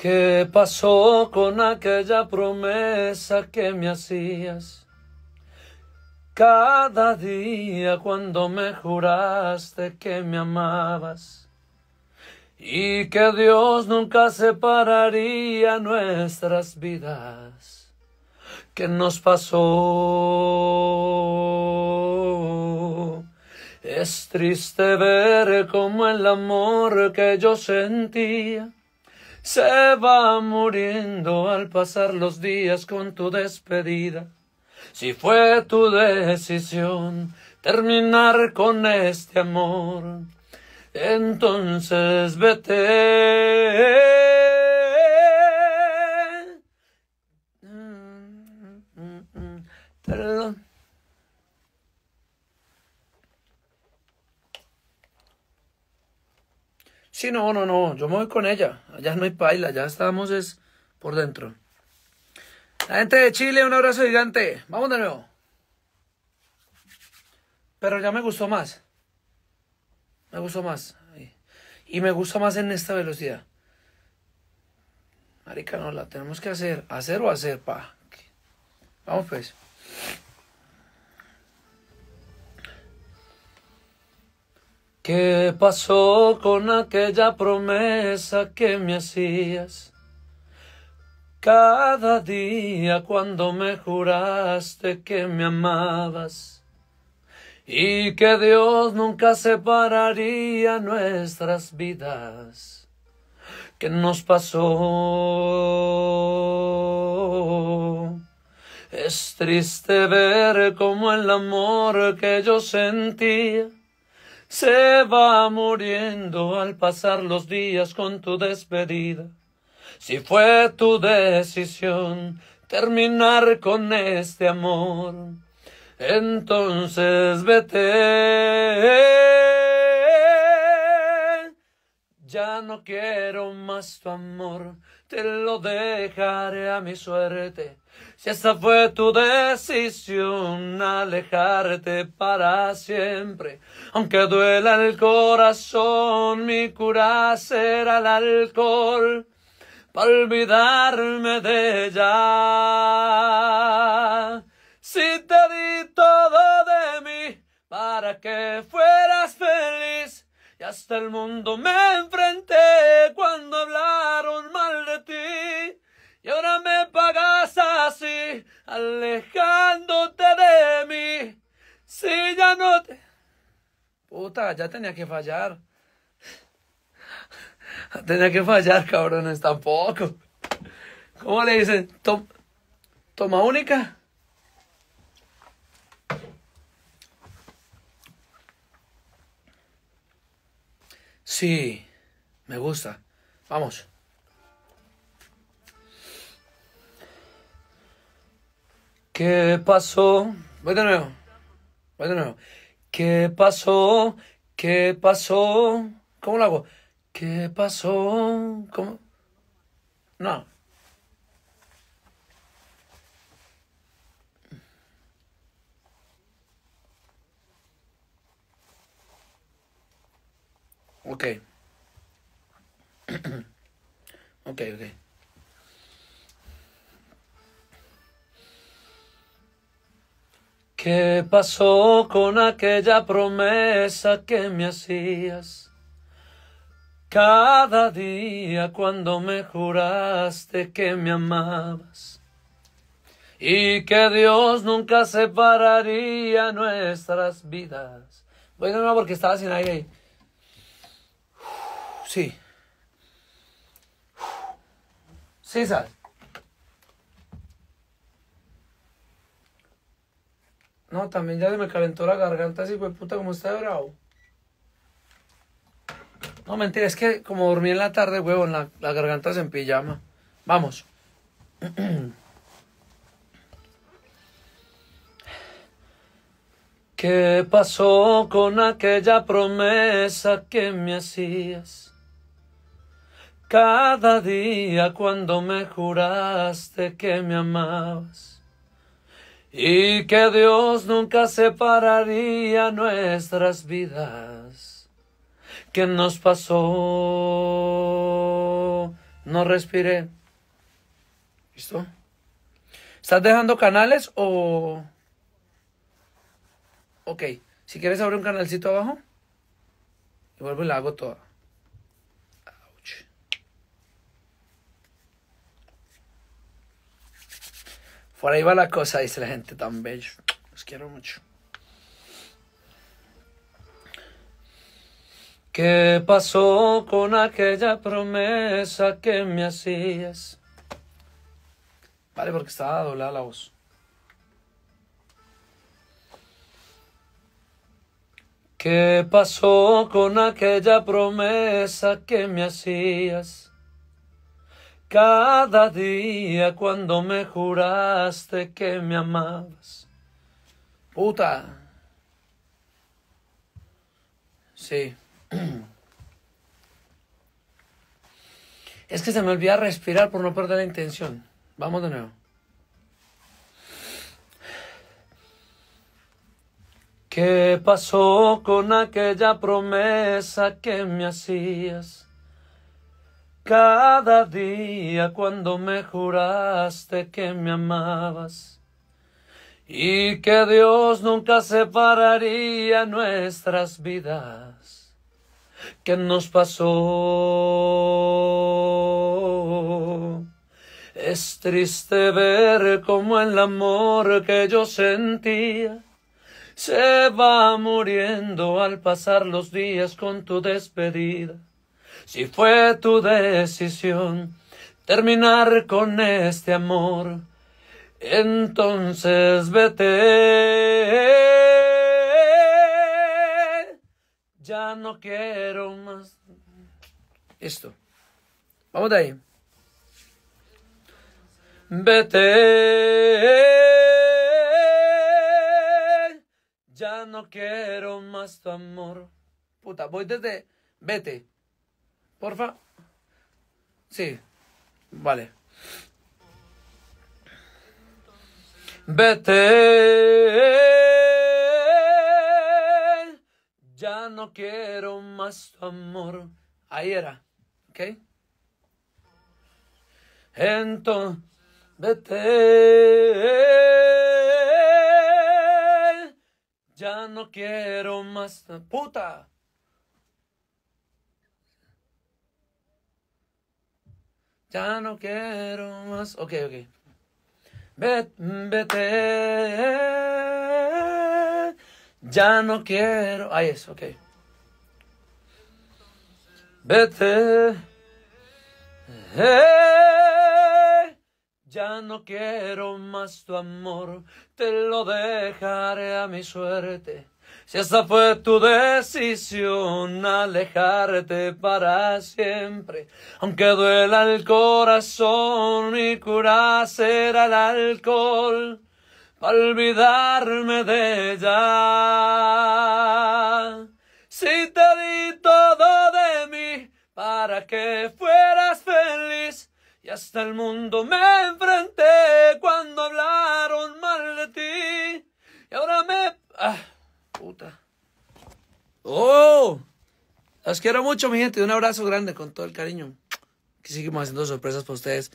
¿Qué pasó con aquella promesa que me hacías? Cada día cuando me juraste que me amabas y que Dios nunca separaría nuestras vidas. ¿Qué nos pasó? Es triste ver cómo el amor que yo sentía se va muriendo al pasar los días con tu despedida. Si fue tu decisión terminar con este amor, entonces vete. Mm, mm, mm, Sí, no, no, no, yo me voy con ella. Allá no hay paila, ya estamos es por dentro. La gente de Chile, un abrazo gigante. Vamos de nuevo. Pero ya me gustó más. Me gustó más. Y me gusta más en esta velocidad. Marica, no, la tenemos que hacer. Hacer o hacer, pa. Vamos pues. ¿Qué pasó con aquella promesa que me hacías? Cada día cuando me juraste que me amabas y que Dios nunca separaría nuestras vidas. ¿Qué nos pasó? Es triste ver cómo el amor que yo sentía se va muriendo al pasar los días con tu despedida. Si fue tu decisión terminar con este amor, entonces vete. Ya no quiero más tu amor, te lo dejaré a mi suerte. Si esa fue tu decisión, alejarte para siempre. Aunque duela el corazón, mi cura será el alcohol. Para olvidarme de ella. Si te di todo de mí, para que fueras hasta el mundo me enfrenté cuando hablaron mal de ti. Y ahora me pagas así, alejándote de mí. Si ya no te... Puta, ya tenía que fallar. Tenía que fallar, cabrones, tampoco. ¿Cómo le dicen? ¿Toma única? Sí, me gusta. Vamos. ¿Qué pasó? Voy de nuevo. Voy de nuevo. ¿Qué pasó? ¿Qué pasó? ¿Cómo lo hago? ¿Qué pasó? ¿Cómo? No. Ok. ok, ok. ¿Qué pasó con aquella promesa que me hacías? Cada día cuando me juraste que me amabas y que Dios nunca separaría nuestras vidas. Voy a nuevo porque estaba sin aire. Sí. César. No, también ya se me calentó la garganta así, güey, puta, como está de bravo. No, mentira, es que como dormí en la tarde, huevón, la, la garganta se en pijama. Vamos. ¿Qué pasó con aquella promesa que me hacías? Cada día cuando me juraste que me amabas y que Dios nunca separaría nuestras vidas. ¿Qué nos pasó? No respiré. ¿Listo? ¿Estás dejando canales o...? Ok, si quieres abrir un canalcito abajo y vuelvo y la hago toda. Por ahí va la cosa, dice la gente tan bello. Los quiero mucho. ¿Qué pasó con aquella promesa que me hacías? Vale, porque estaba doblada la voz. ¿Qué pasó con aquella promesa que me hacías? Cada día cuando me juraste que me amabas. Puta. Sí. Es que se me olvida respirar por no perder la intención. Vamos de nuevo. ¿Qué pasó con aquella promesa que me hacías? Cada día cuando me juraste que me amabas y que Dios nunca separaría nuestras vidas. ¿Qué nos pasó? Es triste ver cómo el amor que yo sentía se va muriendo al pasar los días con tu despedida si fue tu decisión terminar con este amor, entonces vete. Ya no quiero más. Esto. Vamos de ahí. Vete. Ya no quiero más tu amor. Puta, voy desde. Vete. Porfa. Sí. Vale. Vete. Ya no quiero más tu amor. Ahí era. ¿Ok? Entonces, vete. Ya no quiero más. Puta. Ya no quiero más. Ok, ok. Vete, Ya no quiero. Ahí es, ok. Vete. ya no quiero más tu amor. Te lo dejaré a mi suerte. Si esa fue tu decisión, alejarte para siempre, aunque duela el corazón, mi cura será el alcohol, para olvidarme de ella. Si te di todo de mí, para que fueras feliz, y hasta el mundo me enfrenté cuando hablaron mal de ti, y ahora me... Ah, ¡Oh! Los quiero mucho, mi gente. Un abrazo grande con todo el cariño. Que sigamos haciendo sorpresas para ustedes.